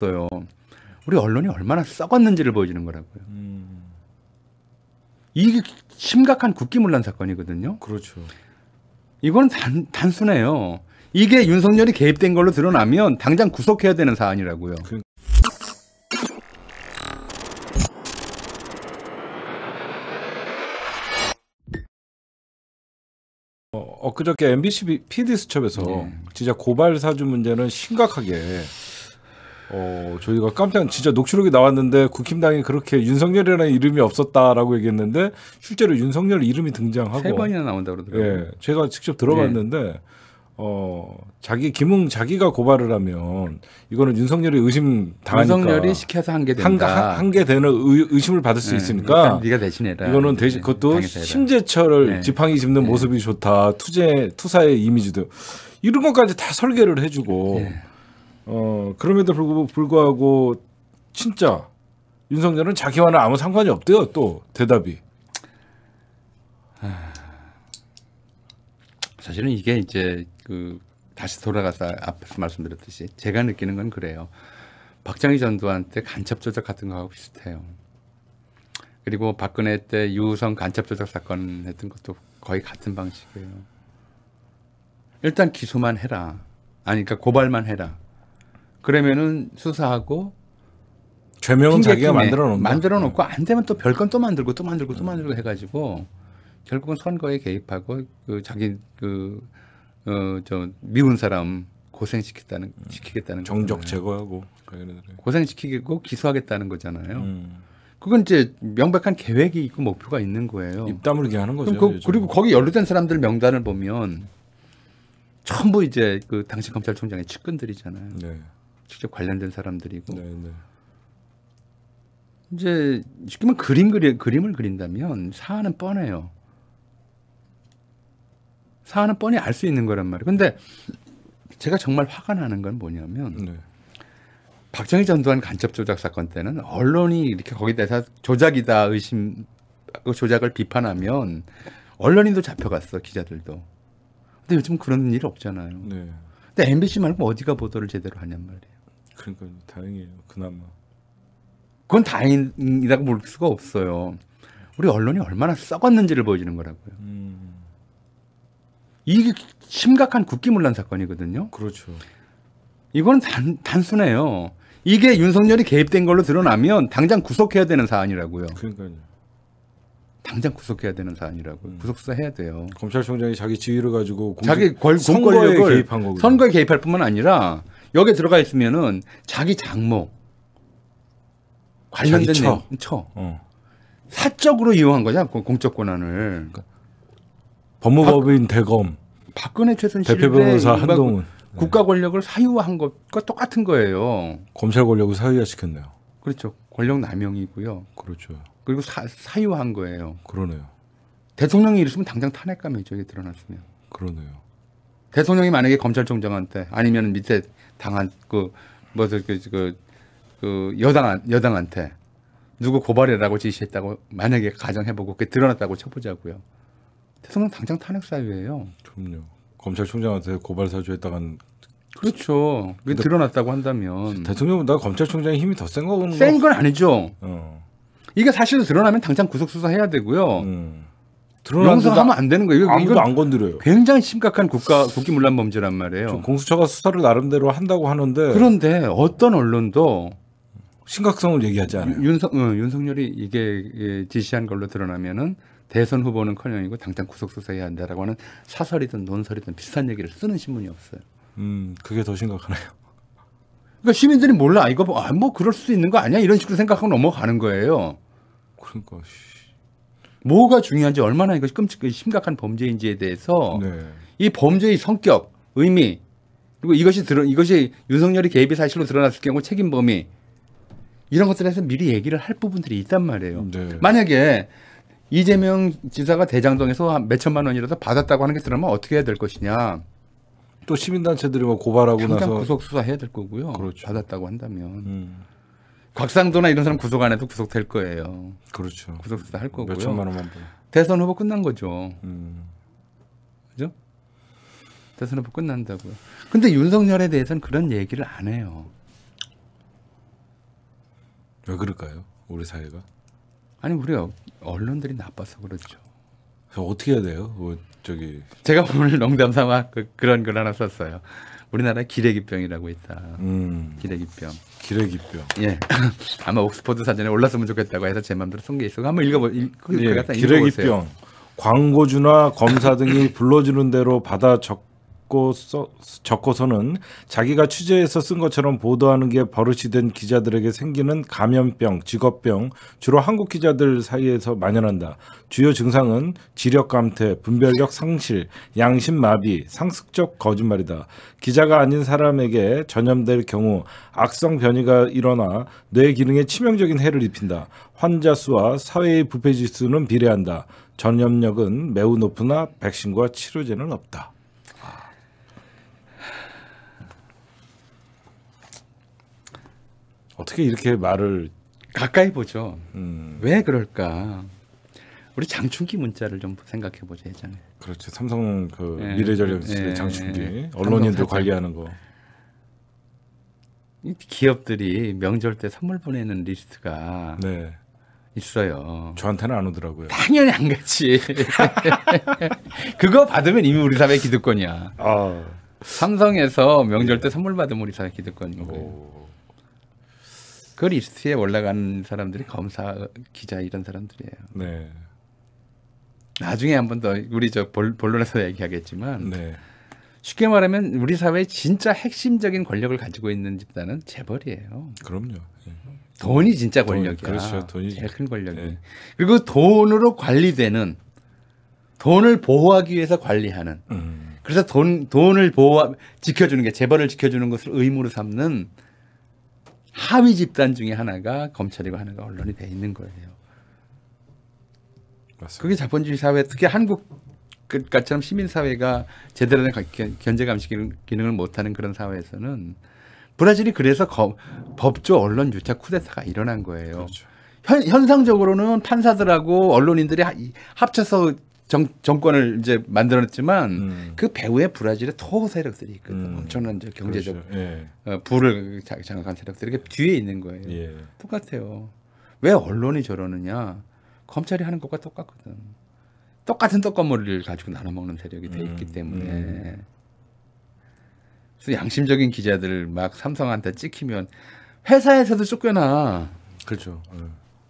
없어요 우리 언론이 얼마나 썩었는지를 보여주는 거라고요. 음. 이게 심각한 국기문란 사건이거든요. 그렇죠. 이건 단, 단순해요. 이게 윤석열이 개입된 걸로 드러나면 당장 구속해야 되는 사안이라고요. 그... 어, 엊그저께 MBC PD수첩에서 네. 진짜 고발 사주 문제는 심각하게 어, 저희가 깜짝 진짜 녹취록이 나왔는데 국힘당이 그렇게 윤석열이라는 이름이 없었다라고 얘기했는데 실제로 윤석열 이름이 등장하고 세 번이나 나온다 그러더라고요. 예, 제가 직접 들어봤는데 네. 어, 자기 김웅 자기가 고발을 하면 이거는 윤석열이 의심 당하니까 윤석열이 시켜서 한 게 된다. 한, 게 되는 의, 심을 받을 수 네. 있으니까 네, 가 대신해라. 이거는 대신 네, 그것도 심재철을 네. 지팡이 짚는 네. 모습이 좋다. 투제 투사의 이미지도 이런 것까지 다 설계를 해주고. 어, 그럼에도 불구하고 진짜 윤석열은 자기와는 아무 상관이 없대요. 또 대답이. 사실은 이게 이제 그 다시 돌아가서 앞에서 말씀드렸듯이 제가 느끼는 건 그래요. 박정희 전두환한테 간첩 조작 같은 거하고 비슷해요. 그리고 박근혜 때 유우성 간첩 조작 사건 했던 것도 거의 같은 방식이에요. 일단 기소만 해라. 아니 그러니까 고발만 해라. 그러면은 수사하고 죄명은 자기가 만들어 놓는 만들어 놓고 안 되면 또 별건 또 만들고 또 만들고 또 음. 만들고 해가지고 결국은 선거에 개입하고 그 자기 그어저 미운 사람 고생시키겠다는 음. 시키겠다는 정적 제거하고 고생시키고 기소하겠다는 거잖아요. 음. 그건 이제 명백한 계획이 있고 목표가 있는 거예요. 입 다물게 하는 거죠. 그, 그리고 거기 연루된 사람들 명단을 보면 전부 이제 그 당시 검찰총장의 측근들이잖아요. 네. 직접 관련된 사람들이고 네네. 네. 이제 쉽게 말하 그림 그리, 그림을 그린다면 사안은 뻔해요. 사안은 뻔히 알 수 있는 거란 말이에요. 근데 제가 정말 화가 나는 건 뭐냐면 네. 박정희 전두환 간첩 조작 사건 때는 언론이 이렇게 거기 대해서 조작이다 의심 그 조작을 비판하면 언론인도 잡혀갔어 기자들도. 근데 요즘 그런 일이 없잖아요. 네. 근데 MBC 말고 뭐 어디가 보도를 제대로 하냔 말이에요. 그러니까 다행이에요. 그나마. 그건 다행이라고 볼 수가 없어요. 우리 언론이 얼마나 썩었는지를 보여주는 거라고요. 음. 이게 심각한 국기문란 사건이거든요. 그렇죠. 이건 단, 단순해요. 이게 윤석열이 개입된 걸로 드러나면 당장 구속해야 되는 사안이라고요. 그러니까요. 당장 구속해야 되는 사안이라고요. 음. 구속수사 해야 돼요. 검찰총장이 자기 지위를 가지고 공직, 자기 권, 선거에 개입한 거고 선거에 개입할 뿐만 아니라 여기에 들어가 있으면은 자기 장모 관련된 처. 처. 어. 사적으로 이용한 거죠 그 공적 권한을. 그러니까 법무법인 박, 대검. 박근혜 최순 대표 변호사 한동훈. 국가 권력을 사유화한 것과 똑같은 거예요. 검찰 권력을 사유화 시켰네요. 그렇죠. 권력 남용이고요. 그렇죠. 그리고 사, 사유화한 거예요. 그러네요. 대통령이 이랬으면 당장 탄핵감이 저게 드러났으면. 그러네요. 대통령이 만약에 검찰총장한테 아니면 밑에 당한 그뭐죠 그, 그, 그 여당 여당한테 누구 고발해라고 지시했다고 만약에 가정해보고 그게 드러났다고 쳐보자고요. 대통령 당장 탄핵 사유예요. 그럼요. 검찰총장한테 고발 사주했다간 그렇죠. 그게 드러났다고 한다면 대통령보다 검찰총장의 힘이 더 센 거는 센 건 아니죠. 어. 이게 사실로 드러나면 당장 구속 수사해야 되고요. 음. 용서하면 안 되는 거예요. 아무도 안 건드려요. 굉장히 심각한 국가 국기문란 범죄란 말이에요. 공수처가 수사를 나름대로 한다고 하는데 그런데 어떤 언론도 심각성을 얘기하지 않아요. 윤석, 응, 어, 윤석열이 이게 지시한 걸로 드러나면은 대선 후보는커녕이고 당장 구속 수사해야 한다라고 하는 사설이든 논설이든 비슷한 얘기를 쓰는 신문이 없어요. 음, 그게 더 심각하네요. 그러니까 시민들이 몰라 이거 뭐, 아, 뭐 그럴 수도 있는 거 아니야 이런 식으로 생각하고 넘어가는 거예요. 그러니까. 뭐가 중요한지 얼마나 이것이 끔찍 그 심각한 범죄인지에 대해서 네. 이 범죄의 성격, 의미 그리고 이것이 드러 이것이 윤석열이 개입이 사실로 드러났을 경우 책임 범위 이런 것들에서 대해 미리 얘기를 할 부분들이 있단 말이에요. 네. 만약에 이재명 지사가 대장동에서 한몇 천만 원이라도 받았다고 하는 게 드러나면 어떻게 해야 될 것이냐? 또 시민단체들이 뭐 고발하고 나서 구속 수사해야 될 거고요. 그렇죠. 받았다고 한다면. 음. 곽상도나 이런 사람 구속 안 해도 구속될 거예요. 그렇죠. 구속수사 할 거고요. 몇 천만 원만 벌. 대선 후보 끝난 거죠. 음. 그죠? 대선 후보 끝난다고요. 근데 윤석열에 대해서는 그런 얘기를 안 해요. 왜 그럴까요? 우리 사회가? 아니 우리 어, 언론들이 나빠서 그렇죠. 어떻게 해야 돼요? 뭐 저기 제가 오늘 농담 삼아 그, 런글 하나 썼어요. 우리나라 기레기병이라고 있다. 음. 기레기병. 기레기병. 예. 아마 옥스퍼드 사전에 올랐으면 좋겠다고 해서 제 마음대로 쓴 게 있어. 한번 읽어보. 읽, 예. 기레기병. 광고주나 검사 등이 불러주는 대로 받아 적 적고 서, 적고서는 자기가 취재해서 쓴 것처럼 보도하는 게 버릇이 된 기자들에게 생기는 감염병, 직업병 주로 한국 기자들 사이에서 만연한다. 주요 증상은 지력 감퇴, 분별력 상실, 양심 마비, 상습적 거짓말이다. 기자가 아닌 사람에게 전염될 경우 악성 변이가 일어나 뇌 기능에 치명적인 해를 입힌다. 환자 수와 사회의 부패 지수는 비례한다. 전염력은 매우 높으나 백신과 치료제는 없다. 어떻게 이렇게 말을 가까이 보죠. 음. 왜 그럴까? 우리 장충기 문자를 좀 생각해 보자 예전에. 그렇죠. 삼성 그 네. 예. 미래전략실 네. 예. 예, 장충기 네. 언론인들 관리하는 거. 기업들이 명절 때 선물 보내는 리스트가 네. 있어요. 저한테는 안 오더라고요. 당연히 안 갔지. 그거 받으면 이미 우리 사회 기득권이야. 아. 삼성에서 명절 때 선물 받으면 우리 사회 기득권인 거예요. 오. 그 리스트에 올라간 사람들이 검사, 기자 이런 사람들이에요. 네. 나중에 한번더 우리 저 본론에서 얘기하겠지만 네. 쉽게 말하면 우리 사회의 진짜 핵심적인 권력을 가지고 있는 집단은 재벌이에요. 그럼요. 예. 돈이 진짜 권력이야. 돈, 그렇죠. 돈이 제일 큰 권력이. 예. 그리고 돈으로 관리되는 돈을 보호하기 위해서 관리하는. 음. 그래서 돈 돈을 보호 지켜주는 게 재벌을 지켜주는 것을 의무로 삼는 하위 집단 중에 하나가 검찰이고 하나가 언론이 돼 있는 거예요. 맞습니다. 그게 자본주의 사회, 특히 한국 그처럼 시민사회가 제대로 견제 감시 기능을 못하는 그런 사회에서는 브라질이 그래서 거, 법조 언론 유착 쿠데타가 일어난 거예요. 그렇죠. 현, 현상적으로는 판사들하고 언론인들이 합쳐서 정, 정권을 이제 만들어냈지만 음. 그 배후에 브라질의 토 세력들이 있거든. 음. 엄청난 이제 경제적 그렇죠. 예. 어, 부를 장악한 세력들이 이렇게 뒤에 있는 거예요. 예. 똑같아요. 왜 언론이 저러느냐? 검찰이 하는 것과 똑같거든. 똑같은 떡거머리를 가지고 나눠 먹는 세력이 돼 있기 음. 때문에. 음. 그래서 양심적인 기자들 막 삼성한테 찍히면 회사에서도 쫓겨나. 그렇죠. 예.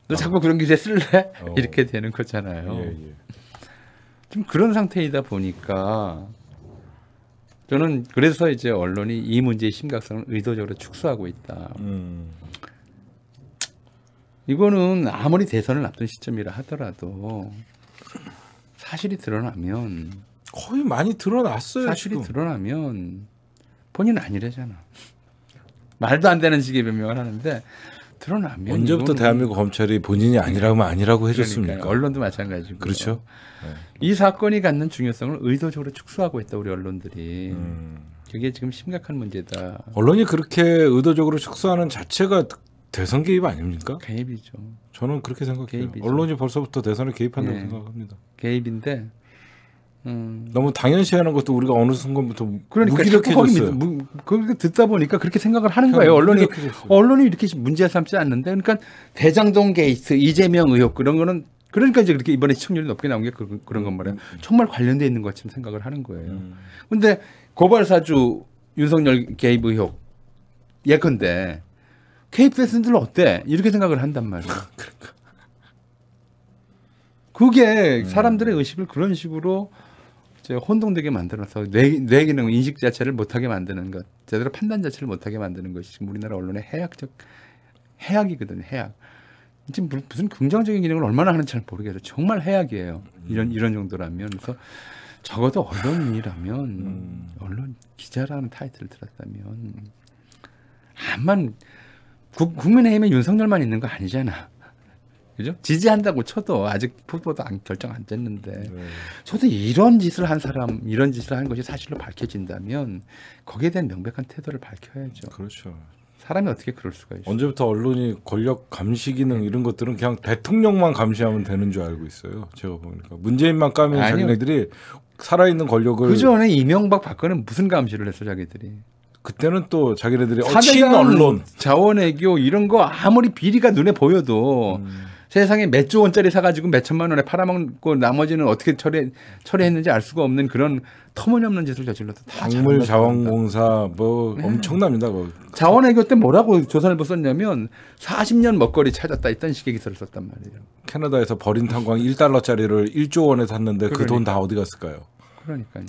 너 자꾸 그런 기사 쓸래? 어. 이렇게 되는 거잖아요. 예, 예. 좀 그런 상태이다 보니까 저는 그래서 이제 언론이 이 문제의 심각성을 의도적으로 축소하고 있다. 음. 이거는 아무리 대선을 앞둔 시점이라 하더라도 사실이 드러나면 거의 많이 드러났어요. 사실이 지금. 드러나면 본인 아니래잖아. 말도 안 되는 식의 변명을 하는데 드러나면 언제부터 대한민국 검찰이 본인이 아니라면 아니라고 해줬습니까? 그러니까요. 언론도 마찬가지고 그렇죠. 네. 이 사건이 갖는 중요성을 의도적으로 축소하고 있다 우리 언론들이. 음. 그게 지금 심각한 문제다. 언론이 그렇게 의도적으로 축소하는 자체가 대선 개입 아닙니까? 개입이죠. 저는 그렇게 생각해요. 개입이죠. 언론이 벌써부터 대선에 개입한다고 네. 생각합니다. 개입인데 음. 너무 당연시하는 것도 우리가 어느 순간부터 그러니까 무기력해졌어요. 렇게 듣다 보니까 그렇게 생각을 하는 거예요. 언론이 무기력해졌어요. 언론이 이렇게 문제 삼지 않는데, 그러니까 대장동 게이트, 이재명 의혹 그런 거는 그러니까 이제 그렇게 이번에 시청률이 높게 나온 게 그런, 그런 건 말이에요. 음. 정말 관련돼 있는 것처럼 생각을 하는 거예요. 음. 근데 고발 사주 윤석열 개입 의혹 예컨대 KBS들 어때? 이렇게 생각을 한단 말이에요. 그러니까. 그게 음. 사람들의 의식을 그런 식으로 이제 혼동되게 만들어서 뇌, 뇌 기능 인식 자체를 못하게 만드는 것, 제대로 판단 자체를 못하게 만드는 것이 지금 우리나라 언론의 해악적 해악이거든요. 해악. 지금 무슨 긍정적인 기능을 얼마나 하는지 잘 모르겠어요. 정말 해악이에요. 이런 이런 정도라면 그래서 적어도 언론인이라면 음. 언론 기자라는 타이틀을 들었다면 암만 국민의힘에 윤석열만 있는 거 아니잖아. 그죠? 지지한다고 쳐도 아직 풀보도 안, 결정 안 됐는데 네. 저도 이런 짓을 한 사람 이런 짓을 한 것이 사실로 밝혀진다면 거기에 대한 명백한 태도를 밝혀야죠. 그렇죠. 사람이 어떻게 그럴 수가 있어요? 언제부터 언론이 권력 감시 기능 이런 것들은 그냥 대통령만 감시하면 되는 줄 알고 있어요. 제가 보니까 문재인만 까면 아니요. 자기네들이 살아있는 권력을 그 전에 이명박 박근혜는 무슨 감시를 했어 자기들이? 그때는 또 자기네들이 어친 언론, 자원외교 이런 거 아무리 비리가 눈에 보여도 음. 세상에 몇 조 원짜리 사가지고 몇 천만 원에 팔아먹고 나머지는 어떻게 처리 처리했는지 알 수가 없는 그런 터무니없는 짓을 저질러서 작물 자원공사 뭐 네. 엄청납니다. 뭐. 자원외교 때 뭐라고 조선일보 썼냐면 40년 먹거리 찾았다 이딴 식의 기사를 썼단 말이에요. 캐나다에서 버린 탄광 1달러짜리를 1조 원에 샀는데 그 돈 다 어디 갔을까요? 그러니까요.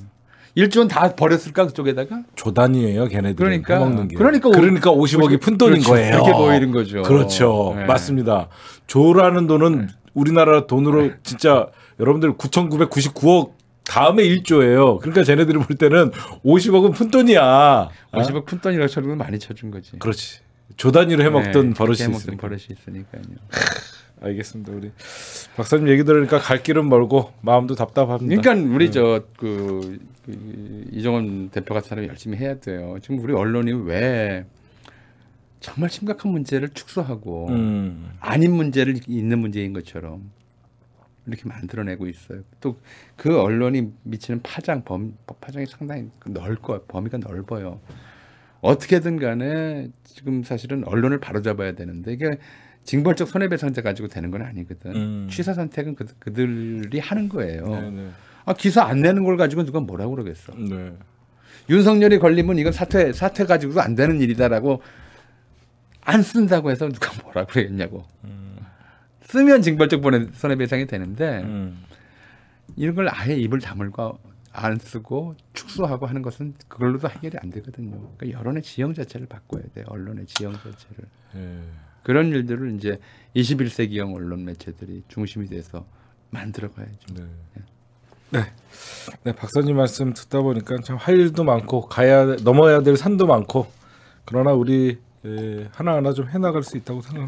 일조 원다 버렸을까 그쪽에다가? 조단위예요, 걔네들. 그러니까 먹는 게. 그러니까 그러니까 50억이 푼 돈인 그렇죠. 거예요. 이렇게 보이는 거죠. 그렇죠. 네. 맞습니다. 조라는 돈은 네. 우리나라 돈으로 네. 진짜 여러분들 9,999억 다음에 1조예요. 그러니까 쟤네들이 볼 때는 50억은 푼돈이야. 50억 푼돈이라쳐주 많이 쳐준 거지. 그렇지. 조단위로 해먹던 네, 버릇이 있으니까. 버릇이 있으니까요. 알겠습니다. 우리 박사님 얘기 들으니까 갈 길은 멀고 마음도 답답합니다. 그러니까 우리 네. 저그 그, 이정원 대표 같은 사람이 열심히 해야 돼요. 지금 우리 언론이 왜 정말 심각한 문제를 축소하고 음. 아닌 문제를 있는 문제인 것처럼 이렇게 만들어내고 있어요. 또 그 언론이 미치는 파장 범 파장이 상당히 넓고 범위가 넓어요. 어떻게든 간에 지금 사실은 언론을 바로잡아야 되는데 이게 징벌적 손해배상제 가지고 되는 건 아니거든. 음. 취사 선택은 그, 그들이 하는 거예요. 네네. 아 기사 안 내는 걸 가지고 누가 뭐라고 그러겠어. 네. 윤석열이 걸리면 이건 사퇴 사퇴 가지고도 안 되는 일이다라고 안 쓴다고 해서 누가 뭐라 고 그러겠냐고. 음. 쓰면 징벌적 손해배상이 되는데 음. 이런 걸 아예 입을 다물고 안 쓰고 축소하고 하는 것은 그걸로도 해결이 안 되거든요. 그러니까 여론의 지형 자체를 바꿔야 돼. 언론의 지형 자체를. 예. 그런 일들을 이제 21세기형 언론 매체들이 중심이 돼서 만들어가야죠. 네. 예. 네. 네, 박사님 말씀 듣다 보니까 참 할 일도 많고 가야 넘어야 될 산도 많고 그러나 우리 예, 하나하나 좀 해나갈 수 있다고 생각합니다.